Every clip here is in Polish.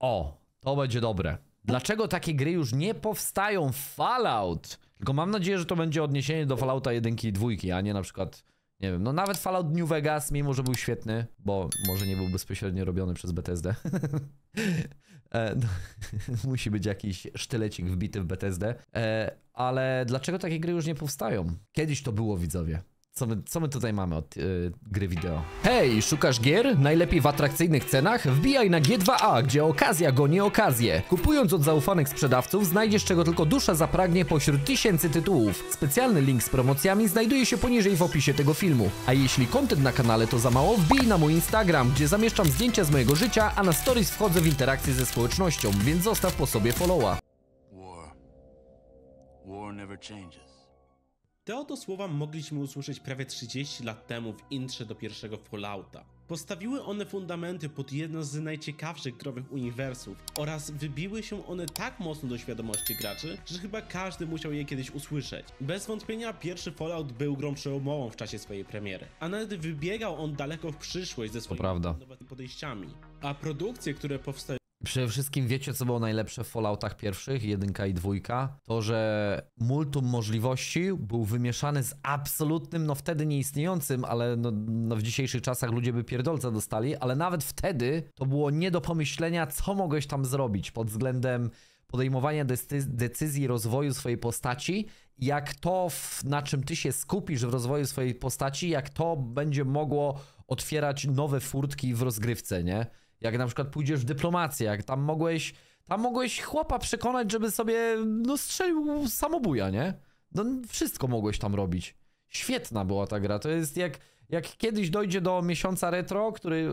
O, to będzie dobre. Dlaczego takie gry już nie powstają w Fallout? Tylko mam nadzieję, że to będzie odniesienie do Fallouta 1 i 2, a nie na przykład, nie wiem, no nawet Fallout New Vegas, mimo że był świetny, bo może nie był bezpośrednio robiony przez BTSD. E, no, musi być jakiś sztylecik wbity w BTSD. E, ale dlaczego takie gry już nie powstają? Kiedyś to było, widzowie. Co my, co my tutaj mamy od yy, gry wideo? Hej, szukasz gier? Najlepiej w atrakcyjnych cenach? Wbijaj na G2A, gdzie okazja goni okazję. Kupując od zaufanych sprzedawców, znajdziesz czego tylko dusza zapragnie pośród tysięcy tytułów. Specjalny link z promocjami znajduje się poniżej w opisie tego filmu. A jeśli kontent na kanale to za mało, wbij na mój Instagram, gdzie zamieszczam zdjęcia z mojego życia, a na stories wchodzę w interakcję ze społecznością, więc zostaw po sobie followa. War. War never changes. Te oto słowa mogliśmy usłyszeć prawie 30 lat temu w intrze do pierwszego Fallouta. Postawiły one fundamenty pod jedno z najciekawszych growych uniwersów oraz wybiły się one tak mocno do świadomości graczy, że chyba każdy musiał je kiedyś usłyszeć. Bez wątpienia pierwszy Fallout był grą przełomową w czasie swojej premiery, a nawet wybiegał on daleko w przyszłość ze swoimi podejściami. A produkcje, które powstały Przede wszystkim wiecie, co było najlepsze w Falloutach pierwszych, jedynka i dwójka? To, że multum możliwości był wymieszany z absolutnym, no wtedy nieistniejącym, ale no, no w dzisiejszych czasach ludzie by pierdolca dostali, ale nawet wtedy to było nie do pomyślenia, co mogłeś tam zrobić pod względem podejmowania decyzji rozwoju swojej postaci, jak to, na czym ty się skupisz w rozwoju swojej postaci, jak to będzie mogło otwierać nowe furtki w rozgrywce, nie? Jak na przykład pójdziesz w dyplomację, jak tam mogłeś, tam mogłeś chłopa przekonać, żeby sobie no, strzelił samobuja, nie? No wszystko mogłeś tam robić. Świetna była ta gra. To jest jak, jak kiedyś dojdzie do miesiąca retro, który,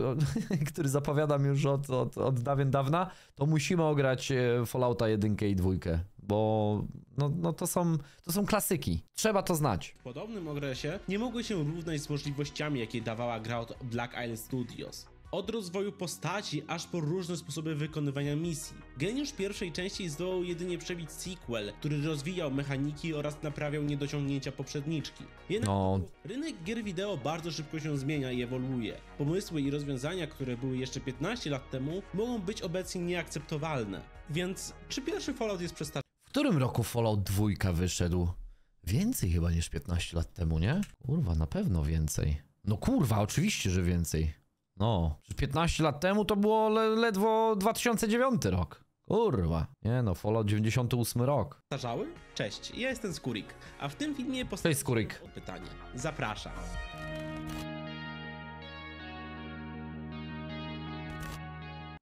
który zapowiadam już od, od, od dawien dawna, to musimy ograć e, Fallouta 1 i 2, bo no, no to, są, to są klasyki. Trzeba to znać. W podobnym okresie nie mogły się równać z możliwościami, jakie dawała gra od Black Isle Studios od rozwoju postaci aż po różne sposoby wykonywania misji. Geniusz pierwszej części zdołał jedynie przebić sequel, który rozwijał mechaniki oraz naprawiał niedociągnięcia poprzedniczki. Jednak no. rynek gier wideo bardzo szybko się zmienia i ewoluuje. Pomysły i rozwiązania, które były jeszcze 15 lat temu, mogą być obecnie nieakceptowalne. Więc czy pierwszy Fallout jest przestarzały? W którym roku Fallout 2 wyszedł? Więcej chyba niż 15 lat temu, nie? Kurwa, na pewno więcej. No kurwa, oczywiście, że więcej. No, 15 lat temu to było le ledwo 2009 rok. Kurwa. Nie no, Fallout 98 rok. Starzały? Cześć, ja jestem Skurik, a w tym filmie postawię Cześć, Skurik. pytanie. Zapraszam.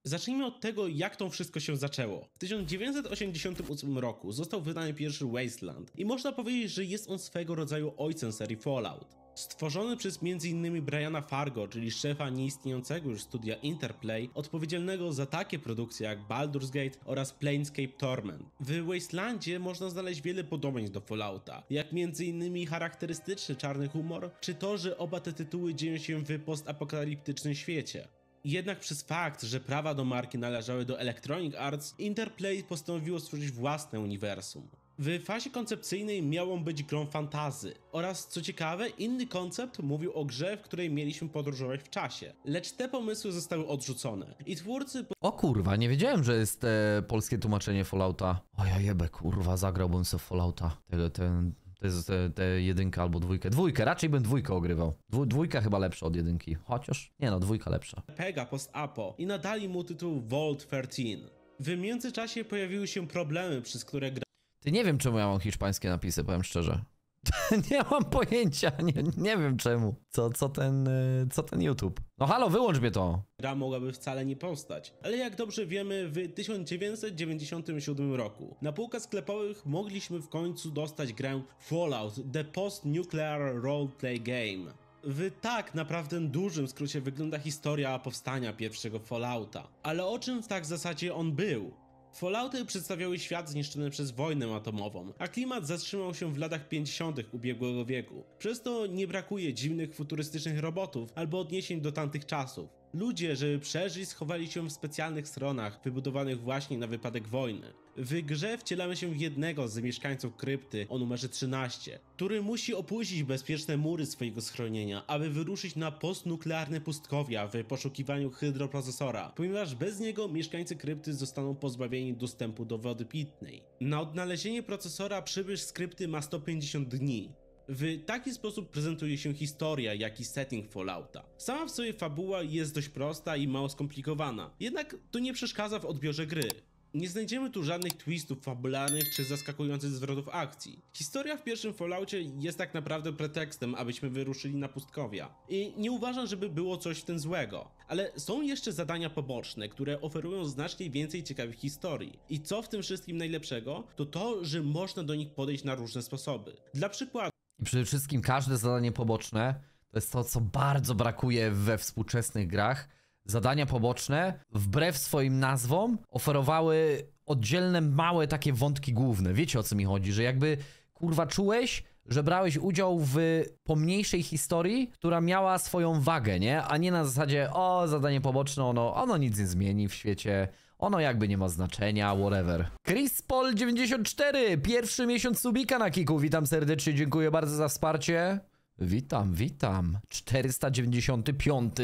Zacznijmy od tego, jak to wszystko się zaczęło. W 1988 roku został wydany pierwszy Wasteland i można powiedzieć, że jest on swego rodzaju ojcem serii Fallout. Stworzony przez m.in. Briana Fargo, czyli szefa nieistniejącego już studia Interplay, odpowiedzialnego za takie produkcje jak Baldur's Gate oraz Planescape Torment. W Wastelandzie można znaleźć wiele podobieństw do Fallouta, jak m.in. charakterystyczny czarny humor, czy to, że oba te tytuły dzieją się w postapokaliptycznym świecie. Jednak przez fakt, że prawa do marki należały do Electronic Arts, Interplay postanowiło stworzyć własne uniwersum. W fazie koncepcyjnej miałą być grą fantazy oraz co ciekawe inny koncept mówił o grze, w której mieliśmy podróżować w czasie, lecz te pomysły zostały odrzucone i twórcy... O kurwa, nie wiedziałem, że jest e, polskie tłumaczenie Fallouta. O ja jebę, kurwa, zagrałbym sobie Fallouta. Tego ten, to jest te, te jedynka albo dwójkę. Dwójkę, raczej bym dwójkę ogrywał. Dwu, dwójka chyba lepsza od jedynki. Chociaż, nie no, dwójka lepsza. Pega post-apo i nadali mu tytuł Vault 13. W międzyczasie pojawiły się problemy, przez które gra ty nie wiem, czemu ja mam hiszpańskie napisy, powiem szczerze. nie mam pojęcia, nie, nie wiem czemu. Co, co, ten, y, co ten YouTube? No halo, wyłącz mnie to. Gra mogłaby wcale nie powstać, ale jak dobrze wiemy, w 1997 roku na półkach sklepowych mogliśmy w końcu dostać grę Fallout The Post-Nuclear Roleplay Game w tak naprawdę dużym skrócie wygląda historia powstania pierwszego Fallouta. Ale o czym w tak zasadzie on był? Fallouty przedstawiały świat zniszczony przez wojnę atomową, a klimat zatrzymał się w latach 50. ubiegłego wieku. Przez to nie brakuje dziwnych futurystycznych robotów albo odniesień do tamtych czasów. Ludzie, żeby przeżyć, schowali się w specjalnych stronach, wybudowanych właśnie na wypadek wojny. W grze wcielamy się w jednego z mieszkańców krypty o numerze 13, który musi opuścić bezpieczne mury swojego schronienia, aby wyruszyć na postnuklearne pustkowia w poszukiwaniu hydroprocesora, ponieważ bez niego mieszkańcy krypty zostaną pozbawieni dostępu do wody pitnej. Na odnalezienie procesora przybysz z krypty ma 150 dni. W taki sposób prezentuje się historia, jak i setting Fallouta. Sama w sobie fabuła jest dość prosta i mało skomplikowana, jednak to nie przeszkadza w odbiorze gry. Nie znajdziemy tu żadnych twistów fabularnych czy zaskakujących zwrotów akcji. Historia w pierwszym Falloutie jest tak naprawdę pretekstem, abyśmy wyruszyli na pustkowia. I nie uważam, żeby było coś w tym złego. Ale są jeszcze zadania poboczne, które oferują znacznie więcej ciekawych historii. I co w tym wszystkim najlepszego, to to, że można do nich podejść na różne sposoby. Dla przykładu, i przede wszystkim każde zadanie poboczne to jest to, co bardzo brakuje we współczesnych grach. Zadania poboczne, wbrew swoim nazwom, oferowały oddzielne małe takie wątki główne. Wiecie o co mi chodzi, że jakby kurwa czułeś, że brałeś udział w pomniejszej historii, która miała swoją wagę, nie? A nie na zasadzie, o, zadanie poboczne, ono, ono nic nie zmieni w świecie, ono jakby nie ma znaczenia, whatever. Crispol94, pierwszy miesiąc subika na Kiku, witam serdecznie, dziękuję bardzo za wsparcie. Witam, witam. 495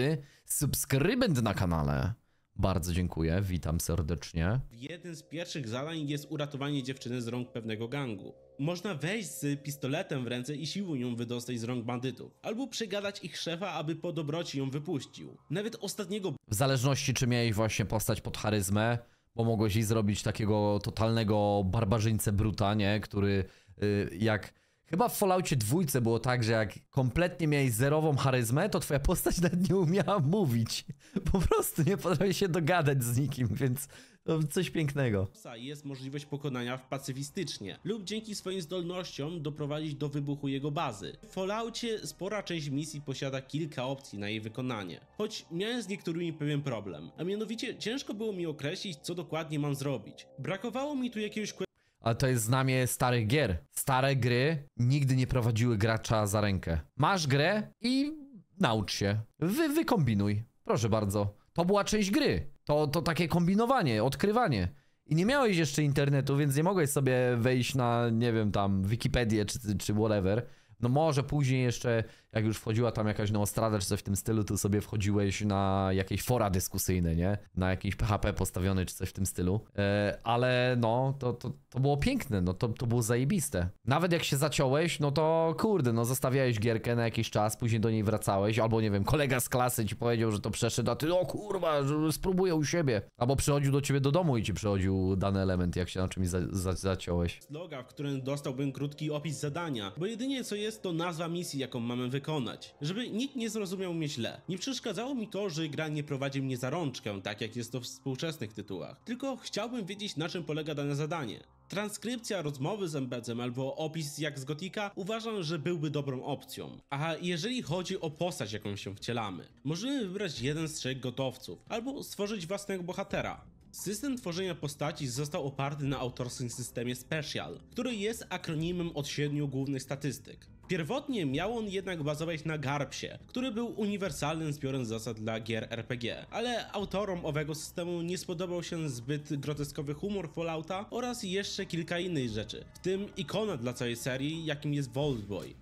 subskrybent na kanale. Bardzo dziękuję, witam serdecznie. jeden z pierwszych zadań jest uratowanie dziewczyny z rąk pewnego gangu. Można wejść z pistoletem w ręce i siłą ją wydostać z rąk bandytów, albo przygadać ich szefa, aby po dobroci ją wypuścił. Nawet ostatniego... W zależności czy miałeś właśnie postać pod charyzmę, bo mogłeś i zrobić takiego totalnego barbarzyńcę bruta, nie? Który yy, jak Chyba w Falloutie dwójce było tak, że jak kompletnie miałeś zerową charyzmę, to twoja postać nawet nie umiała mówić. Po prostu nie potrafi się dogadać z nikim, więc to coś pięknego. Jest możliwość pokonania w pacyfistycznie lub dzięki swoim zdolnościom doprowadzić do wybuchu jego bazy. W Falloutie spora część misji posiada kilka opcji na jej wykonanie, choć miałem z niektórymi pewien problem. A mianowicie ciężko było mi określić, co dokładnie mam zrobić. Brakowało mi tu jakiegoś ale to jest znamie starych gier. Stare gry nigdy nie prowadziły gracza za rękę. Masz grę i naucz się. Wy, wykombinuj. Proszę bardzo. To była część gry. To, to takie kombinowanie, odkrywanie. I nie miałeś jeszcze internetu, więc nie mogłeś sobie wejść na, nie wiem, tam Wikipedię czy, czy whatever no może później jeszcze, jak już wchodziła tam jakaś Neostrada czy coś w tym stylu, to sobie wchodziłeś na jakieś fora dyskusyjne, nie? Na jakiś PHP postawiony czy coś w tym stylu. E, ale no, to, to, to było piękne, no to, to było zajebiste. Nawet jak się zaciąłeś, no to kurde, no zostawiałeś gierkę na jakiś czas, później do niej wracałeś, albo nie wiem, kolega z klasy ci powiedział, że to przeszedł, a ty o kurwa, spróbuję u siebie. Albo przychodził do ciebie do domu i ci przychodził dany element, jak się na czymś za, za, zaciąłeś. Loga, w którym dostałbym krótki opis zadania, bo jedynie co jest jest to nazwa misji, jaką mamy wykonać. Żeby nikt nie zrozumiał mnie źle. Nie przeszkadzało mi to, że gra nie prowadzi mnie za rączkę, tak jak jest to w współczesnych tytułach. Tylko chciałbym wiedzieć, na czym polega dane zadanie. Transkrypcja rozmowy z Embedzem albo opis jak z Gotika uważam, że byłby dobrą opcją. A jeżeli chodzi o postać, jaką się wcielamy, możemy wybrać jeden z trzech gotowców albo stworzyć własnego bohatera. System tworzenia postaci został oparty na autorskim systemie Special, który jest akronimem od siedmiu głównych statystyk. Pierwotnie miał on jednak bazować na Garpsie, który był uniwersalnym zbiorem zasad dla gier RPG, ale autorom owego systemu nie spodobał się zbyt groteskowy humor Fallouta oraz jeszcze kilka innych rzeczy, w tym ikona dla całej serii, jakim jest Vault Boy.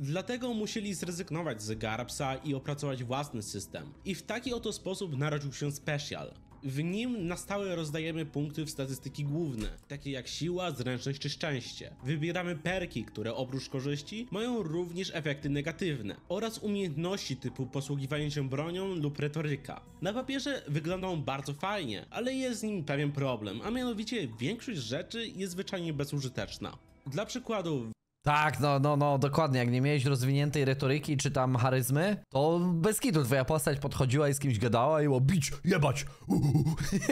Dlatego musieli zrezygnować z Garpsa i opracować własny system. I w taki oto sposób narodził się Special, w nim na stałe rozdajemy punkty w statystyki główne, takie jak siła, zręczność czy szczęście. Wybieramy perki, które oprócz korzyści mają również efekty negatywne oraz umiejętności typu posługiwanie się bronią lub retoryka. Na papierze wyglądają bardzo fajnie, ale jest z nim pewien problem, a mianowicie większość rzeczy jest zwyczajnie bezużyteczna. Dla przykładu tak, no, no, no, dokładnie. Jak nie miałeś rozwiniętej retoryki czy tam charyzmy, to bez kitu twoja postać podchodziła i z kimś gadała i było bić, jebać,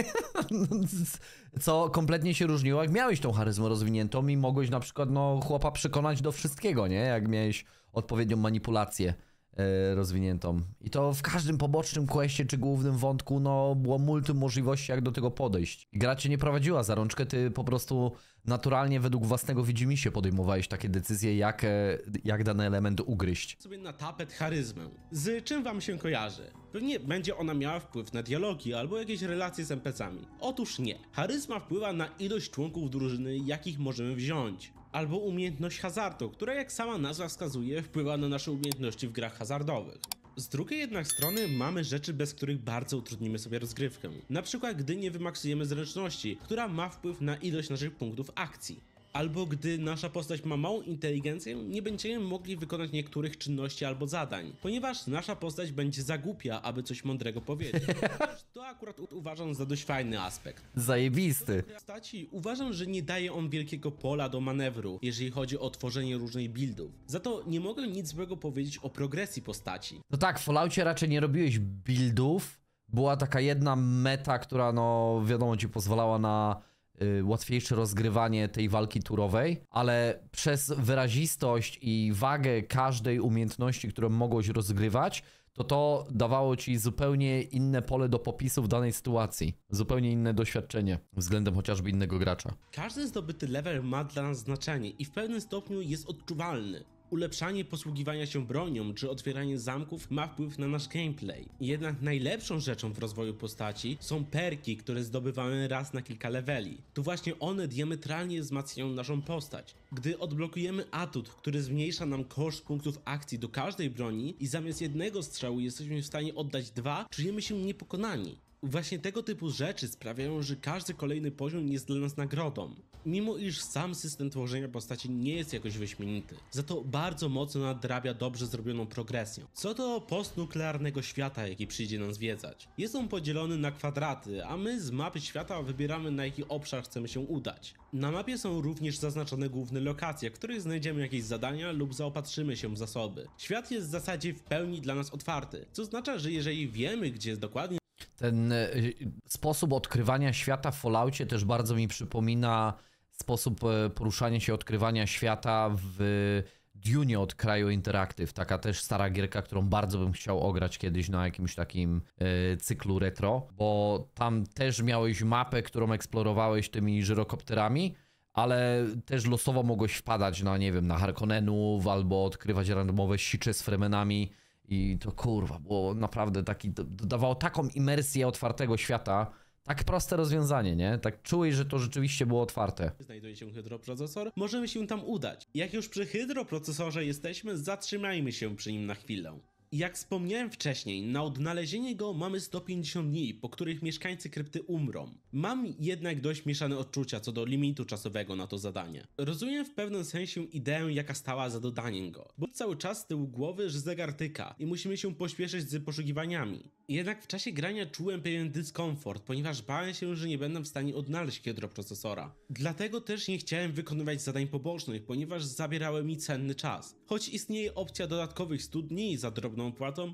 Co kompletnie się różniło, jak miałeś tą charyzmę rozwiniętą i mogłeś na przykład, no, chłopa przekonać do wszystkiego, nie? Jak miałeś odpowiednią manipulację. E, rozwiniętą. I to w każdym pobocznym kwestie czy głównym wątku, no było multum możliwości jak do tego podejść. gra cię nie prowadziła za rączkę, ty po prostu naturalnie według własnego widzimisię podejmowałeś takie decyzje, jak, e, jak dany element ugryźć. Sobie na tapet charyzmę. Z czym wam się kojarzy? Pewnie będzie ona miała wpływ na dialogi albo jakieś relacje z NPC-ami. Otóż nie. Charyzma wpływa na ilość członków drużyny, jakich możemy wziąć albo umiejętność hazardu, która jak sama nazwa wskazuje wpływa na nasze umiejętności w grach hazardowych. Z drugiej jednak strony mamy rzeczy, bez których bardzo utrudnimy sobie rozgrywkę. Na przykład gdy nie wymaksujemy zręczności, która ma wpływ na ilość naszych punktów akcji albo gdy nasza postać ma małą inteligencję, nie będziemy mogli wykonać niektórych czynności albo zadań, ponieważ nasza postać będzie za głupia, aby coś mądrego powiedzieć. to akurat uważam za dość fajny aspekt. Zajebisty. W postaci uważam, że nie daje on wielkiego pola do manewru, jeżeli chodzi o tworzenie różnych buildów. Za to nie mogę nic złego powiedzieć o progresji postaci. No tak, w Falloutie raczej nie robiłeś buildów, była taka jedna meta, która no wiadomo ci pozwalała na Y, łatwiejsze rozgrywanie tej walki turowej, ale przez wyrazistość i wagę każdej umiejętności, którą mogłeś rozgrywać, to to dawało ci zupełnie inne pole do popisu w danej sytuacji. Zupełnie inne doświadczenie względem chociażby innego gracza. Każdy zdobyty level ma dla nas znaczenie i w pewnym stopniu jest odczuwalny. Ulepszanie posługiwania się bronią czy otwieranie zamków ma wpływ na nasz gameplay. Jednak najlepszą rzeczą w rozwoju postaci są perki, które zdobywamy raz na kilka leveli. To właśnie one diametralnie wzmacniają naszą postać. Gdy odblokujemy atut, który zmniejsza nam koszt punktów akcji do każdej broni i zamiast jednego strzału jesteśmy w stanie oddać dwa, czujemy się niepokonani. Właśnie tego typu rzeczy sprawiają, że każdy kolejny poziom jest dla nas nagrodą, mimo iż sam system tworzenia postaci nie jest jakoś wyśmienity. Za to bardzo mocno nadrabia dobrze zrobioną progresję. Co do postnuklearnego świata, jaki przyjdzie nam zwiedzać. Jest on podzielony na kwadraty, a my z mapy świata wybieramy na jaki obszar chcemy się udać. Na mapie są również zaznaczone główne lokacje, w których znajdziemy jakieś zadania lub zaopatrzymy się w zasoby. Świat jest w zasadzie w pełni dla nas otwarty, co oznacza, że jeżeli wiemy, gdzie jest dokładnie ten e, sposób odkrywania świata w Falloutie też bardzo mi przypomina sposób e, poruszania się, odkrywania świata w Dune od Kraju Interactive. Taka też stara gierka, którą bardzo bym chciał ograć kiedyś na jakimś takim e, cyklu retro, bo tam też miałeś mapę, którą eksplorowałeś tymi żyrokopterami, ale też losowo mogłeś wpadać na, nie wiem, na Harkonnenów albo odkrywać randomowe sicze z fremenami i to kurwa było naprawdę taki, dodawało taką imersję otwartego świata. Tak proste rozwiązanie, nie? Tak czułeś, że to rzeczywiście było otwarte. Znajduje się hydroprocesor, możemy się tam udać. Jak już przy hydroprocesorze jesteśmy, zatrzymajmy się przy nim na chwilę. Jak wspomniałem wcześniej, na odnalezienie go mamy 150 dni, po których mieszkańcy krypty umrą. Mam jednak dość mieszane odczucia co do limitu czasowego na to zadanie. Rozumiem w pewnym sensie ideę, jaka stała za dodaniem go, bo cały czas z tyłu głowy, że zegar tyka i musimy się pośpieszyć z poszukiwaniami. Jednak w czasie grania czułem pewien dyskomfort, ponieważ bałem się, że nie będę w stanie odnaleźć procesora. Dlatego też nie chciałem wykonywać zadań pobocznych, ponieważ zabierały mi cenny czas. Choć istnieje opcja dodatkowych 100 dni za drobną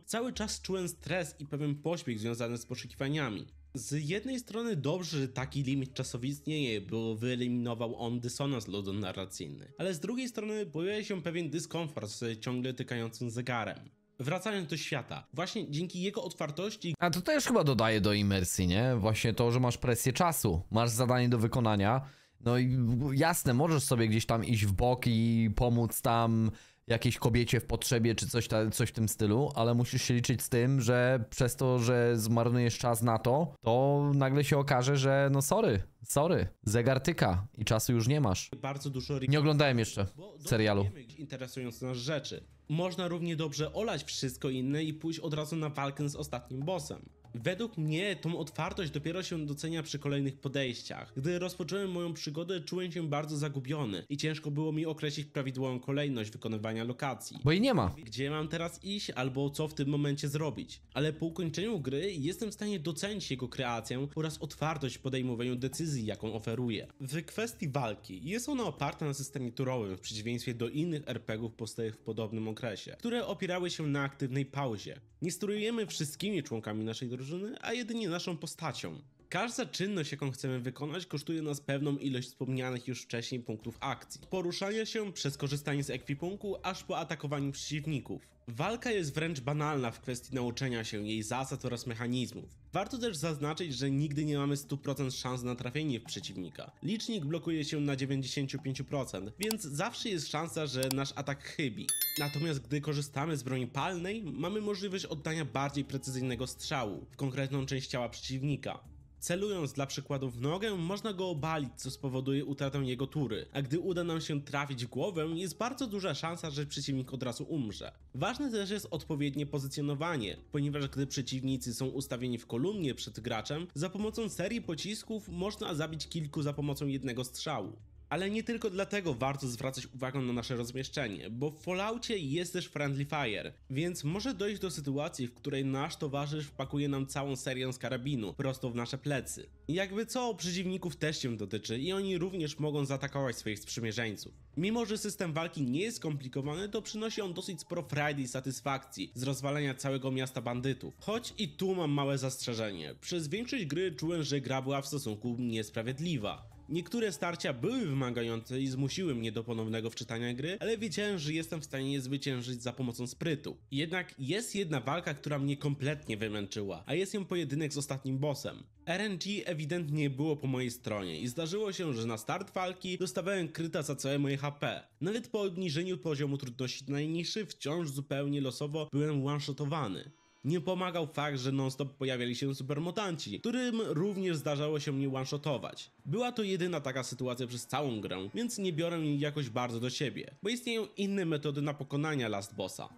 cały czas czułem stres i pewien pośpiech związany z poszukiwaniami. Z jednej strony dobrze, że taki limit czasowy istnieje, bo wyeliminował on dysonans lodu narracyjny, ale z drugiej strony pojawia się pewien dyskomfort z ciągle tykającym zegarem wracając do świata. Właśnie dzięki jego otwartości. A to też chyba dodaje do imersji, nie? Właśnie to, że masz presję czasu, masz zadanie do wykonania. No i jasne, możesz sobie gdzieś tam iść w bok i pomóc tam jakiejś kobiecie w potrzebie czy coś, ta, coś w tym stylu, ale musisz się liczyć z tym, że przez to, że zmarnujesz czas na to, to nagle się okaże, że no sorry, sorry, zegar tyka i czasu już nie masz. Bardzo dużo... Nie oglądałem jeszcze serialu. Interesujące nas rzeczy. Można równie dobrze olać wszystko inne i pójść od razu na walkę z ostatnim bossem. Według mnie tą otwartość dopiero się docenia przy kolejnych podejściach. Gdy rozpocząłem moją przygodę, czułem się bardzo zagubiony i ciężko było mi określić prawidłową kolejność wykonywania lokacji. Bo jej nie ma. Gdzie mam teraz iść albo co w tym momencie zrobić. Ale po ukończeniu gry jestem w stanie docenić jego kreację oraz otwartość w podejmowaniu decyzji, jaką oferuje. W kwestii walki jest ona oparta na systemie turowym w przeciwieństwie do innych RPGów powstałych w podobnym okresie, które opierały się na aktywnej pauzie. Nie sterujemy wszystkimi członkami naszej drużyny, drużyny, a jedynie naszą postacią. Każda czynność, jaką chcemy wykonać, kosztuje nas pewną ilość wspomnianych już wcześniej punktów akcji. Poruszania się przez korzystanie z ekwipunku, aż po atakowaniu przeciwników. Walka jest wręcz banalna w kwestii nauczenia się jej zasad oraz mechanizmów. Warto też zaznaczyć, że nigdy nie mamy 100% szans na trafienie w przeciwnika. Licznik blokuje się na 95%, więc zawsze jest szansa, że nasz atak chybi. Natomiast gdy korzystamy z broni palnej, mamy możliwość oddania bardziej precyzyjnego strzału w konkretną część ciała przeciwnika. Celując dla przykładu w nogę, można go obalić, co spowoduje utratę jego tury, a gdy uda nam się trafić głowę, jest bardzo duża szansa, że przeciwnik od razu umrze. Ważne też jest odpowiednie pozycjonowanie, ponieważ gdy przeciwnicy są ustawieni w kolumnie przed graczem, za pomocą serii pocisków można zabić kilku za pomocą jednego strzału. Ale nie tylko dlatego warto zwracać uwagę na nasze rozmieszczenie, bo w Falloutie jest też Friendly Fire, więc może dojść do sytuacji, w której nasz towarzysz wpakuje nam całą serię z karabinu prosto w nasze plecy. Jakby co, przeciwników też się dotyczy i oni również mogą zaatakować swoich sprzymierzeńców. Mimo, że system walki nie jest skomplikowany, to przynosi on dosyć sporo Friday satysfakcji z rozwalenia całego miasta bandytów. Choć i tu mam małe zastrzeżenie. Przez większość gry czułem, że gra była w stosunku niesprawiedliwa. Niektóre starcia były wymagające i zmusiły mnie do ponownego wczytania gry, ale wiedziałem, że jestem w stanie je zwyciężyć za pomocą sprytu. Jednak jest jedna walka, która mnie kompletnie wymęczyła, a jest ją pojedynek z ostatnim bossem. RNG ewidentnie było po mojej stronie i zdarzyło się, że na start walki dostawałem kryta za całe moje HP. Nawet po obniżeniu poziomu trudności najniższy wciąż zupełnie losowo byłem one-shotowany. Nie pomagał fakt, że non-stop pojawiali się supermutanci, którym również zdarzało się mnie one-shotować. Była to jedyna taka sytuacja przez całą grę, więc nie biorę jej jakoś bardzo do siebie, bo istnieją inne metody na pokonania last bossa.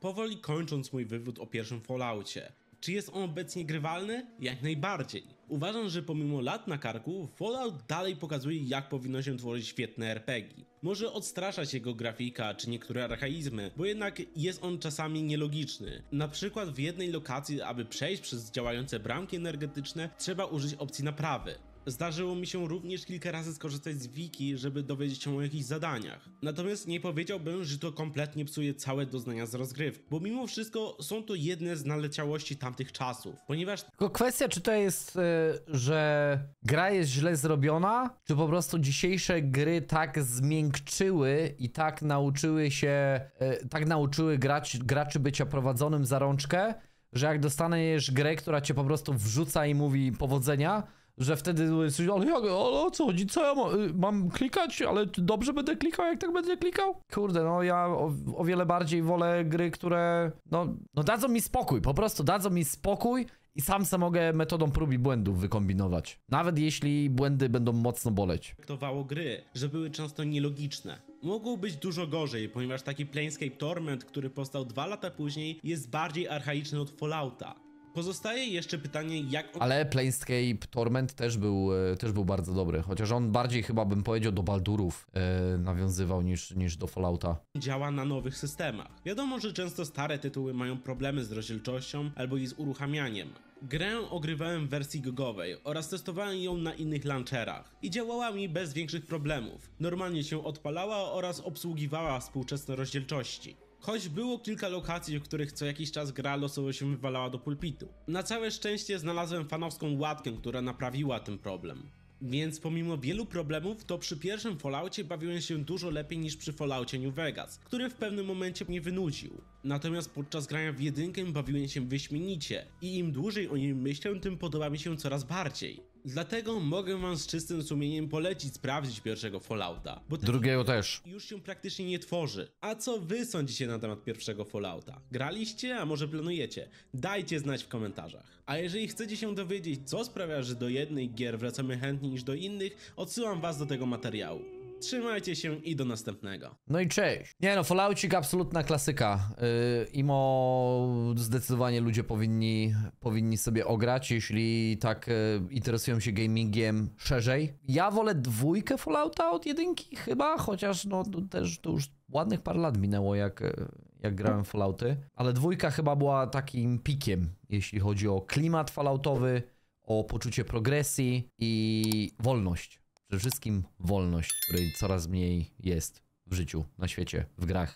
Powoli kończąc mój wywód o pierwszym Falloutie, czy jest on obecnie grywalny? Jak najbardziej. Uważam, że pomimo lat na karku, Fallout dalej pokazuje jak powinno się tworzyć świetne RPG. Może odstraszać jego grafika czy niektóre archaizmy, bo jednak jest on czasami nielogiczny. Na przykład w jednej lokacji, aby przejść przez działające bramki energetyczne, trzeba użyć opcji naprawy. Zdarzyło mi się również kilka razy skorzystać z wiki, żeby dowiedzieć się o jakichś zadaniach. Natomiast nie powiedziałbym, że to kompletnie psuje całe doznania z rozgrywki, bo mimo wszystko są to jedne z naleciałości tamtych czasów, ponieważ... Tylko kwestia, czy to jest, y, że gra jest źle zrobiona, czy po prostu dzisiejsze gry tak zmiękczyły i tak nauczyły się, y, tak nauczyły grać, graczy bycia prowadzonym za rączkę, że jak dostaniesz grę, która cię po prostu wrzuca i mówi powodzenia, że wtedy, ale jak, ale o co chodzi, co ja mam, y, mam klikać, ale dobrze będę klikał, jak tak będę klikał? Kurde, no ja o, o, wiele bardziej wolę gry, które, no, no dadzą mi spokój, po prostu dadzą mi spokój i sam sam mogę metodą prób i błędów wykombinować. Nawet jeśli błędy będą mocno boleć. Traktowało gry, że były często nielogiczne. Mogło być dużo gorzej, ponieważ taki Planescape Torment, który powstał dwa lata później, jest bardziej archaiczny od Fallouta. Pozostaje jeszcze pytanie, jak... Ale Planescape Torment też był, e, też był bardzo dobry, chociaż on bardziej chyba bym powiedział do Baldurów e, nawiązywał niż, niż do Fallouta. Działa na nowych systemach. Wiadomo, że często stare tytuły mają problemy z rozdzielczością albo i z uruchamianiem. Grę ogrywałem w wersji gogowej oraz testowałem ją na innych launcherach i działała mi bez większych problemów. Normalnie się odpalała oraz obsługiwała współczesne rozdzielczości. Choć było kilka lokacji, w których co jakiś czas gra losowo się wywalała do pulpitu. Na całe szczęście znalazłem fanowską łatkę, która naprawiła ten problem. Więc pomimo wielu problemów, to przy pierwszym Falloutie bawiłem się dużo lepiej niż przy Falloutie New Vegas, który w pewnym momencie mnie wynudził. Natomiast podczas grania w jedynkę bawiłem się wyśmienicie i im dłużej o nim myślę, tym podoba mi się coraz bardziej. Dlatego mogę wam z czystym sumieniem polecić sprawdzić pierwszego Fallouta. Bo Drugiego też. Już się praktycznie nie tworzy. A co wy sądzicie na temat pierwszego Fallouta? Graliście, a może planujecie? Dajcie znać w komentarzach. A jeżeli chcecie się dowiedzieć, co sprawia, że do jednej gier wracamy chętniej niż do innych, odsyłam was do tego materiału. Trzymajcie się i do następnego. No i cześć. Nie no, Falloutik absolutna klasyka. Yy, IMO zdecydowanie ludzie powinni, powinni sobie ograć, jeśli tak yy, interesują się gamingiem szerzej. Ja wolę dwójkę Fallouta od jedynki chyba, chociaż no też to już ładnych parę lat minęło jak, jak grałem w Fallouty. Ale dwójka chyba była takim pikiem, jeśli chodzi o klimat Falloutowy, o poczucie progresji i wolność. Przede wszystkim wolność, której coraz mniej jest w życiu, na świecie, w grach,